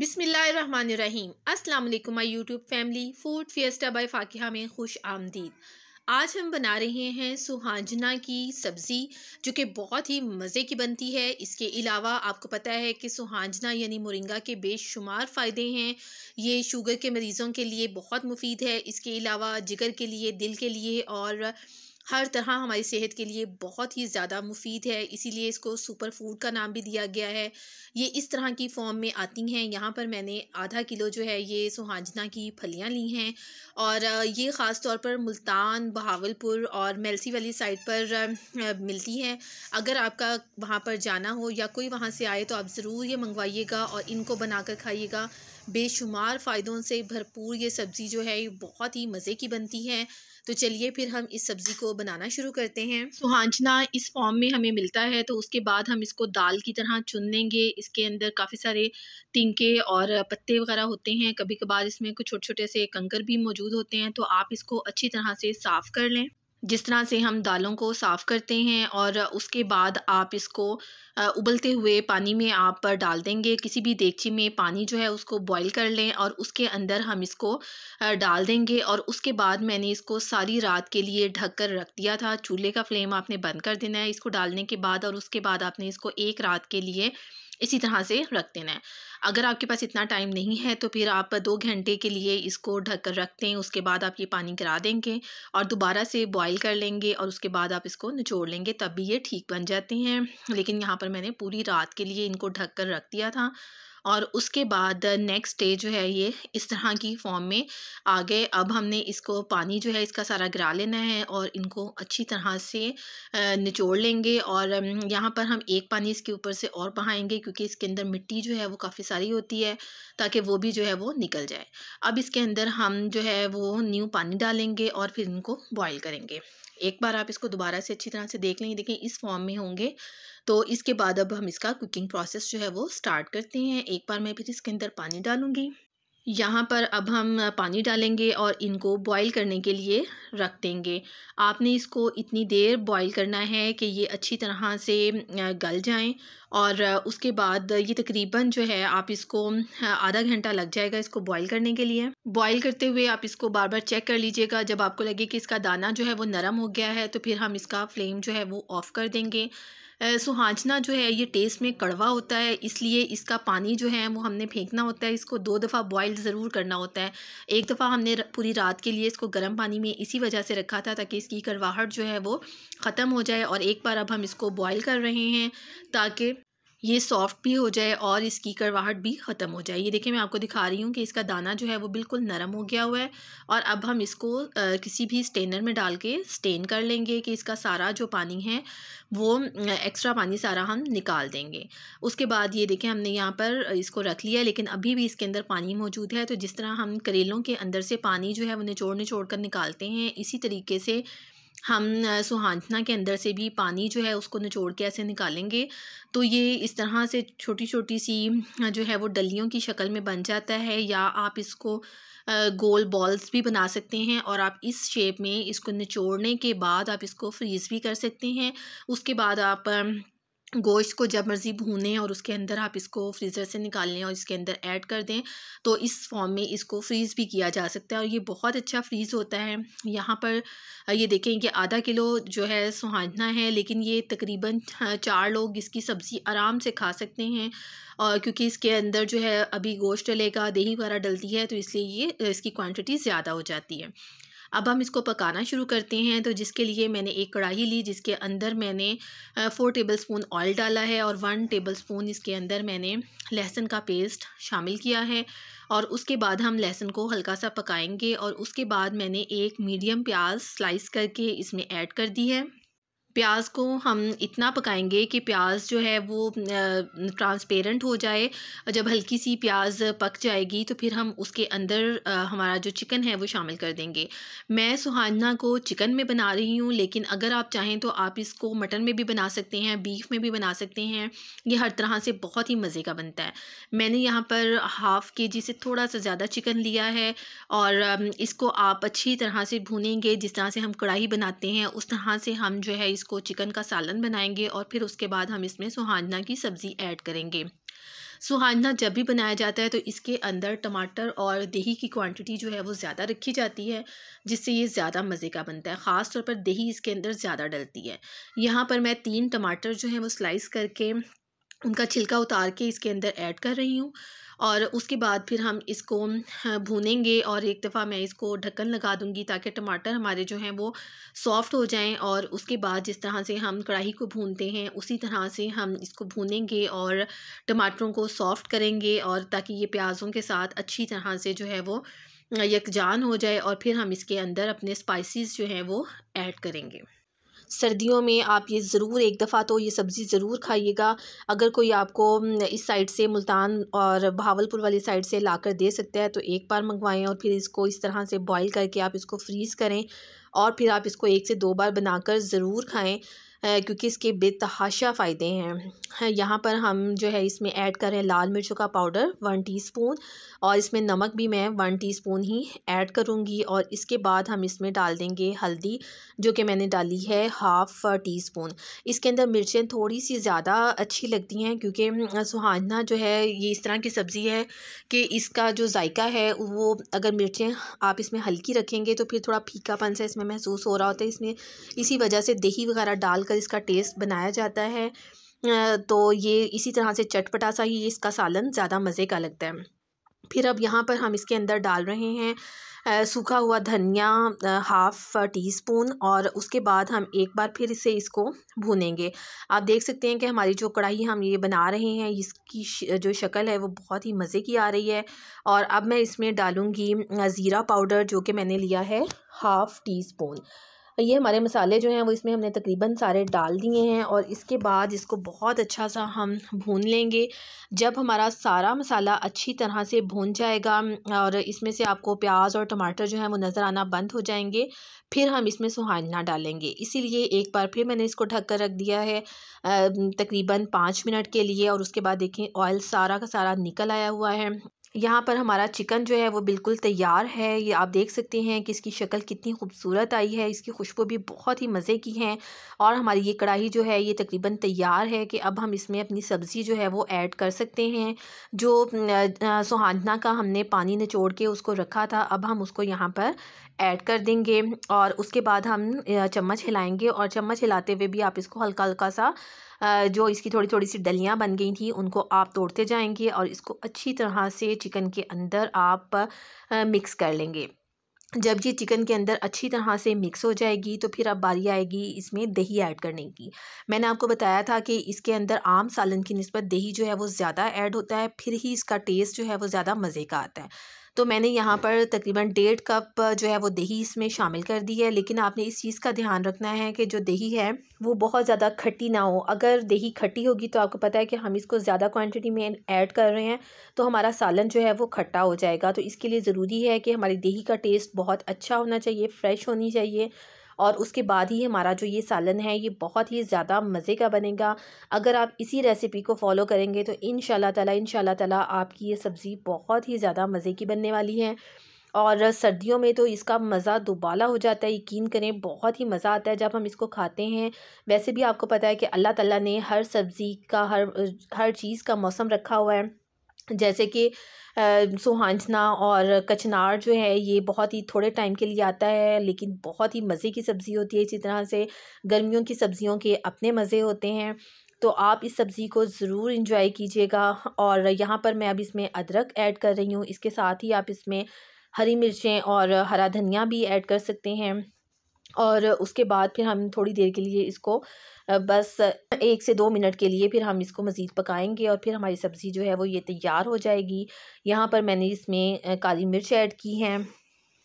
बिसमीम अल्लाम my YouTube family food fiesta by Fakiha में खुश आमदीद आज हम बना रहे हैं सुहांजना की सब्ज़ी जो कि बहुत ही मज़े की बनती है इसके अलावा आपको पता है कि सुहांजना यानी मुरिंगा के बेशुमार फ़ायदे हैं ये शुगर के मरीज़ों के लिए बहुत मुफीद है इसके अलावा जिगर के लिए दिल के लिए और हर तरह हमारी सेहत के लिए बहुत ही ज़्यादा मुफीद है इसीलिए इसको सुपर फूड का नाम भी दिया गया है ये इस तरह की फॉर्म में आती हैं यहाँ पर मैंने आधा किलो जो है ये सुहाजना की फलियाँ ली हैं और ये ख़ास तौर पर मुल्तान बहावलपुर और मेलसी वाली साइड पर मिलती हैं अगर आपका वहाँ पर जाना हो या कोई वहाँ से आए तो आप ज़रूर ये मंगवाइएगा और इनको बनाकर खाइएगा बेशुमार फ़ायदों से भरपूर ये सब्ज़ी जो है ये बहुत ही मज़े की बनती है तो चलिए फिर हम इस सब्ज़ी को बनाना शुरू करते हैं सुहांचना तो इस फॉर्म में हमें मिलता है तो उसके बाद हम इसको दाल की तरह चुन लेंगे इसके अंदर काफ़ी सारे टिंके और पत्ते वगैरह होते हैं कभी कभार इसमें कुछ छोटे छोटे से कंकर भी मौजूद होते हैं तो आप इसको अच्छी तरह से साफ़ कर लें जिस तरह से हम दालों को साफ़ करते हैं और उसके बाद आप इसको उबलते हुए पानी में आप डाल देंगे किसी भी देगची में पानी जो है उसको बॉईल कर लें और उसके अंदर हम इसको डाल देंगे और उसके बाद मैंने इसको सारी रात के लिए ढक कर रख दिया था चूल्हे का फ्लेम आपने बंद कर देना है इसको डालने के बाद और उसके बाद आपने इसको एक रात के लिए इसी तरह से रख देना है अगर आपके पास इतना टाइम नहीं है तो फिर आप दो घंटे के लिए इसको ढक कर रख दें उसके बाद आप ये पानी करा देंगे और दोबारा से बॉईल कर लेंगे और उसके बाद आप इसको निचोड़ लेंगे तब भी ये ठीक बन जाते हैं लेकिन यहाँ पर मैंने पूरी रात के लिए इनको ढक कर रख दिया था और उसके बाद नेक्स्ट डे जो है ये इस तरह की फॉर्म में आ गए अब हमने इसको पानी जो है इसका सारा गिरा लेना है और इनको अच्छी तरह से निचोड़ लेंगे और यहाँ पर हम एक पानी इसके ऊपर से और बहाएंगे क्योंकि इसके अंदर मिट्टी जो है वो काफ़ी सारी होती है ताकि वो भी जो है वो निकल जाए अब इसके अंदर हम जो है वो न्यू पानी डालेंगे और फिर इनको बॉयल करेंगे एक बार आप इसको दोबारा से अच्छी तरह से देख लेंगे देखें इस फॉर्म में होंगे तो इसके बाद अब हम इसका कुकिंग प्रोसेस जो है वो स्टार्ट करते हैं एक बार मैं फिर इसके अंदर पानी डालूंगी यहाँ पर अब हम पानी डालेंगे और इनको बॉईल करने के लिए रख देंगे आपने इसको इतनी देर बॉईल करना है कि ये अच्छी तरह से गल जाएं और उसके बाद ये तकरीबन जो है आप इसको आधा घंटा लग जाएगा इसको बॉईल करने के लिए बॉईल करते हुए आप इसको बार बार चेक कर लीजिएगा जब आपको लगे कि इसका दाना जो है वो नरम हो गया है तो फिर हम इसका फ्लेम जो है वो ऑफ़ कर देंगे सुहाजना जो है ये टेस्ट में कड़वा होता है इसलिए इसका पानी जो है वो हमने फेंकना होता है इसको दो दफ़ा बॉयल ज़रूर करना होता है एक दफ़ा हमने पूरी रात के लिए इसको गर्म पानी में इसी वजह से रखा था ताकि इसकी कड़वाहट जो है वो ख़त्म हो जाए और एक बार अब हम इसको बॉयल कर रहे हैं ताकि ये सॉफ्ट भी हो जाए और इसकी करवाहट भी ख़त्म हो जाए ये देखिए मैं आपको दिखा रही हूँ कि इसका दाना जो है वो बिल्कुल नरम हो गया हुआ है और अब हम इसको आ, किसी भी स्टेनर में डाल के स्टेन कर लेंगे कि इसका सारा जो पानी है वो एक्स्ट्रा पानी सारा हम निकाल देंगे उसके बाद ये देखें हमने यहाँ पर इसको रख लिया लेकिन अभी भी इसके अंदर पानी मौजूद है तो जिस तरह हम करेलों के अंदर से पानी जो है वो निचोड़ निचोड़ कर निकालते हैं इसी तरीके से हम सुहांजना के अंदर से भी पानी जो है उसको निचोड़ के ऐसे निकालेंगे तो ये इस तरह से छोटी छोटी सी जो है वो डलियों की शक्ल में बन जाता है या आप इसको गोल बॉल्स भी बना सकते हैं और आप इस शेप में इसको निचोड़ने के बाद आप इसको फ्रीज़ भी कर सकते हैं उसके बाद आप गोश्त को जब मर्ज़ी भूनें और उसके अंदर आप इसको फ्रीज़र से निकाल लें और इसके अंदर ऐड कर दें तो इस फॉर्म में इसको फ्रीज़ भी किया जा सकता है और ये बहुत अच्छा फ्रीज़ होता है यहाँ पर ये देखें कि आधा किलो जो है सुहाजना है लेकिन ये तकरीबन चार लोग इसकी सब्ज़ी आराम से खा सकते हैं और क्योंकि इसके अंदर जो है अभी गोश्त डलेगा दही वगैरह डलती है तो इसलिए ये इसकी क्वान्टिटी ज़्यादा हो जाती है अब हम इसको पकाना शुरू करते हैं तो जिसके लिए मैंने एक कढ़ाई ली जिसके अंदर मैंने फ़ोर टेबल स्पून ऑयल डाला है और वन टेबल स्पून इसके अंदर मैंने लहसुन का पेस्ट शामिल किया है और उसके बाद हम लहसुन को हल्का सा पकाएंगे और उसके बाद मैंने एक मीडियम प्याज स्लाइस करके इसमें ऐड कर दी है प्याज को हम इतना पकाएंगे कि प्याज जो है वो ट्रांसपेरेंट हो जाए जब हल्की सी प्याज पक जाएगी तो फिर हम उसके अंदर हमारा जो चिकन है वो शामिल कर देंगे मैं सुहाना को चिकन में बना रही हूँ लेकिन अगर आप चाहें तो आप इसको मटन में भी बना सकते हैं बीफ में भी बना सकते हैं ये हर तरह से बहुत ही मज़े का बनता है मैंने यहाँ पर हाफ़ के जी से थोड़ा सा ज़्यादा चिकन लिया है और इसको आप अच्छी तरह से भूनेंगे जिस तरह से हम कढ़ाई बनाते हैं उस तरह से हम जो है इसको चिकन का सालन बनाएंगे और फिर उसके बाद हम इसमें सुहाजना की सब्ज़ी ऐड करेंगे सुहाजना जब भी बनाया जाता है तो इसके अंदर टमाटर और दही की क्वांटिटी जो है वो ज़्यादा रखी जाती है जिससे ये ज़्यादा मज़े का बनता है ख़ास तौर पर दही इसके अंदर ज़्यादा डलती है यहाँ पर मैं तीन टमाटर जो है वो स्लाइस करके उनका छिलका उतार के इसके अंदर ऐड कर रही हूँ और उसके बाद फिर हम इसको हाँ, भूनेंगे और एक दफ़ा मैं इसको ढक्कन लगा दूंगी ताकि टमाटर हमारे जो हैं वो सॉफ़्ट हो जाएं और उसके बाद जिस तरह से हम कढ़ाई को भूनते हैं उसी तरह से हम इसको भूनेंगे और टमाटरों को सॉफ़्ट करेंगे और ताकि ये प्याज़ों के साथ अच्छी तरह से जो है वो हाँ, यकजान हो जाए और फिर हम इसके अंदर अपने स्पाइसिस जो हैं वो ऐड करेंगे सर्दियों में आप ये ज़रूर एक दफ़ा तो ये सब्ज़ी ज़रूर खाइएगा अगर कोई आपको इस साइड से मुल्तान और भावलपुर वाली साइड से लाकर दे सकता है तो एक बार मंगवाएँ और फिर इसको इस तरह से बॉईल करके आप इसको फ्रीज़ करें और फिर आप इसको एक से दो बार बनाकर ज़रूर खाएँ क्योंकि इसके बेतहाशा फ़ायदे हैं यहाँ पर हम जो है इसमें ऐड कर रहे हैं लाल मिर्चों का पाउडर वन टीस्पून और इसमें नमक भी मैं वन टीस्पून ही ऐड करूँगी और इसके बाद हम इसमें डाल देंगे हल्दी जो कि मैंने डाली है हाफ़ टी स्पून इसके अंदर मिर्चें थोड़ी सी ज़्यादा अच्छी लगती हैं क्योंकि सुहाना जो है ये इस तरह की सब्ज़ी है कि इसका जो जायका है वो अगर मिर्चें आप इसमें हल्की रखेंगे तो फिर थोड़ा फीकापन सा इसमें महसूस हो रहा होता है इसमें इसी वजह से दही वगैरह डाल डालकर इसका टेस्ट बनाया जाता है तो ये इसी तरह से चटपटा सा ही इसका सालन ज़्यादा मज़े का लगता है फिर अब यहाँ पर हम इसके अंदर डाल रहे हैं सूखा हुआ धनिया हाफ़ टी स्पून और उसके बाद हम एक बार फिर इसे इसको भूनेंगे आप देख सकते हैं कि हमारी जो कढ़ाई हम ये बना रहे हैं इसकी जो शक्ल है वो बहुत ही मज़े की आ रही है और अब मैं इसमें डालूँगी ज़ीरा पाउडर जो कि मैंने लिया है हाफ़ टी स्पून ये हमारे मसाले जो हैं वो इसमें हमने तकरीबन सारे डाल दिए हैं और इसके बाद इसको बहुत अच्छा सा हम भून लेंगे जब हमारा सारा मसाला अच्छी तरह से भून जाएगा और इसमें से आपको प्याज और टमाटर जो है वो नज़र आना बंद हो जाएंगे फिर हम इसमें सुहाना डालेंगे इसीलिए एक बार फिर मैंने इसको ढक कर रख दिया है तकरीबन पाँच मिनट के लिए और उसके बाद देखें ऑयल सारा का सारा निकल आया हुआ है यहाँ पर हमारा चिकन जो है वो बिल्कुल तैयार है ये आप देख सकते हैं कि इसकी शक्ल कितनी खूबसूरत आई है इसकी खुशबू भी बहुत ही मज़े की है और हमारी ये कढ़ाई जो है ये तकरीबन तैयार है कि अब हम इसमें अपनी सब्ज़ी जो है वो ऐड कर सकते हैं जो सुहाना का हमने पानी निचोड़ के उसको रखा था अब हम उसको यहाँ पर ऐड कर देंगे और उसके बाद हम चम्मच हिलाएंगे और चम्मच हिलाते हुए भी आप इसको हल्का हल्का सा जो इसकी थोड़ी थोड़ी सी डलियाँ बन गई थी उनको आप तोड़ते जाएंगे और इसको अच्छी तरह से चिकन के अंदर आप मिक्स कर लेंगे जब ये चिकन के अंदर अच्छी तरह से मिक्स हो जाएगी तो फिर अब बारी आएगी इसमें दही ऐड करने की मैंने आपको बताया था कि इसके अंदर आम सालन की नस्बत दही जो है वो ज़्यादा ऐड होता है फिर ही इसका टेस्ट जो है वो ज़्यादा मज़े का आता है तो मैंने यहाँ पर तकरीबन डेढ़ कप जो है वो दही इसमें शामिल कर दी है लेकिन आपने इस चीज़ का ध्यान रखना है कि जो दही है वो बहुत ज़्यादा खट्टी ना हो अगर दही खट्टी होगी तो आपको पता है कि हम इसको ज़्यादा क्वांटिटी में ऐड कर रहे हैं तो हमारा सालन जो है वो खट्टा हो जाएगा तो इसके लिए ज़रूरी है कि हमारी दही का टेस्ट बहुत अच्छा होना चाहिए फ्रेश होनी चाहिए और उसके बाद ही हमारा जो ये सालन है ये बहुत ही ज़्यादा मज़े का बनेगा अगर आप इसी रेसिपी को फॉलो करेंगे तो इन ताला इन ताला आपकी ये सब्ज़ी बहुत ही ज़्यादा मज़े की बनने वाली है और सर्दियों में तो इसका मज़ा दुबाला हो जाता है यकीन करें बहुत ही मज़ा आता है जब हम इसको खाते हैं वैसे भी आपको पता है कि अल्लाह ताला ने हर सब्ज़ी का हर हर चीज़ का मौसम रखा हुआ है जैसे कि सोहांजना और कचनार जो है ये बहुत ही थोड़े टाइम के लिए आता है लेकिन बहुत ही मज़े की सब्ज़ी होती है इसी तरह से गर्मियों की सब्ज़ियों के अपने मज़े होते हैं तो आप इस सब्ज़ी को ज़रूर इंजॉय कीजिएगा और यहाँ पर मैं अब इसमें अदरक ऐड कर रही हूँ इसके साथ ही आप इसमें हरी मिर्चें और हरा धनिया भी ऐड कर सकते हैं और उसके बाद फिर हम थोड़ी देर के लिए इसको बस एक से दो मिनट के लिए फिर हम इसको मज़ीद पकाएंगे और फिर हमारी सब्ज़ी जो है वो ये तैयार हो जाएगी यहाँ पर मैंने इसमें काली मिर्च ऐड की हैं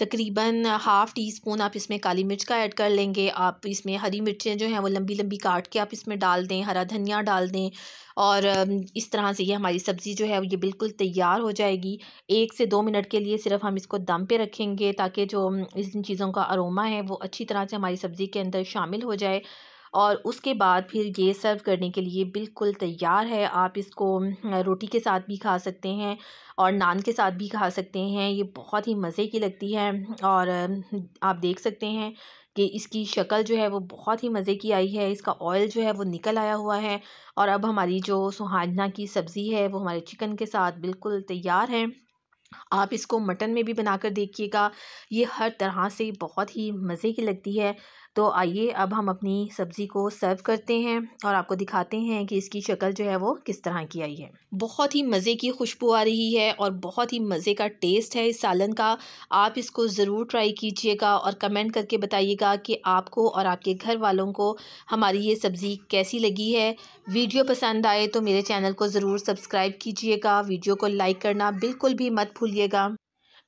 तकरीबन हाफ़ टी स्पून आप इसमें काली मिर्च का ऐड कर लेंगे आप इसमें हरी मिर्चें जो हैं वो लंबी लंबी काट के आप इसमें डाल दें हरा धनिया डाल दें और इस तरह से ये हमारी सब्ज़ी जो है ये बिल्कुल तैयार हो जाएगी एक से दो मिनट के लिए सिर्फ हम इसको दम पे रखेंगे ताकि जो इन चीज़ों का अरोमा है वो अच्छी तरह से हमारी सब्ज़ी के अंदर शामिल हो जाए और उसके बाद फिर ये सर्व करने के लिए बिल्कुल तैयार है आप इसको रोटी के साथ भी खा सकते हैं और नान के साथ भी खा सकते हैं ये बहुत ही मज़े की लगती है और आप देख सकते हैं कि इसकी शक्ल जो है वो बहुत ही मज़े की आई है इसका ऑयल जो है वो निकल आया हुआ है और अब हमारी जो सुहाजना की सब्ज़ी है वो हमारे चिकन के साथ बिल्कुल तैयार है आप इसको मटन में भी बनाकर देखिएगा ये हर तरह से बहुत ही मज़े की लगती है तो आइए अब हम अपनी सब्ज़ी को सर्व करते हैं और आपको दिखाते हैं कि इसकी शक्ल जो है वो किस तरह की आई है बहुत ही मज़े की खुशबू आ रही है और बहुत ही मज़े का टेस्ट है इस सालन का आप इसको ज़रूर ट्राई कीजिएगा और कमेंट करके बताइएगा कि आपको और आपके घर वालों को हमारी ये सब्ज़ी कैसी लगी है वीडियो पसंद आए तो मेरे चैनल को ज़रूर सब्सक्राइब कीजिएगा वीडियो को लाइक करना बिल्कुल भी मत भूलिएगा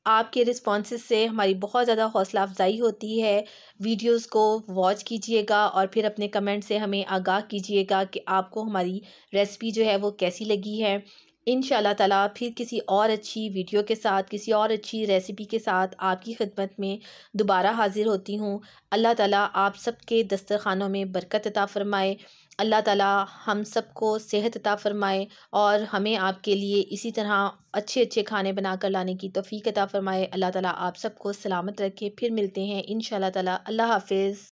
आपके रिस्पॉन्स से हमारी बहुत ज़्यादा हौसला अफजाई होती है वीडियोस को वॉच कीजिएगा और फिर अपने कमेंट से हमें आगाह कीजिएगा कि आपको हमारी रेसिपी जो है वो कैसी लगी है इन ताला फिर किसी और अच्छी वीडियो के साथ किसी और अच्छी रेसिपी के साथ आपकी खिदमत में दोबारा हाज़िर होती हूँ अल्लाह ताला आप सबके दस्तरखानों में बरकत अता फ़रमाए अल्लाह ताला हम सबको सेहत अता फ़रमाए और हमें आपके लिए इसी तरह अच्छे अच्छे खाने बना कर लाने की तौफ़ीक अता फ़रमाए अल्लाह ताला आप सबको सलामत रखे फिर मिलते हैं इन ताला अल्लाह हाफिज़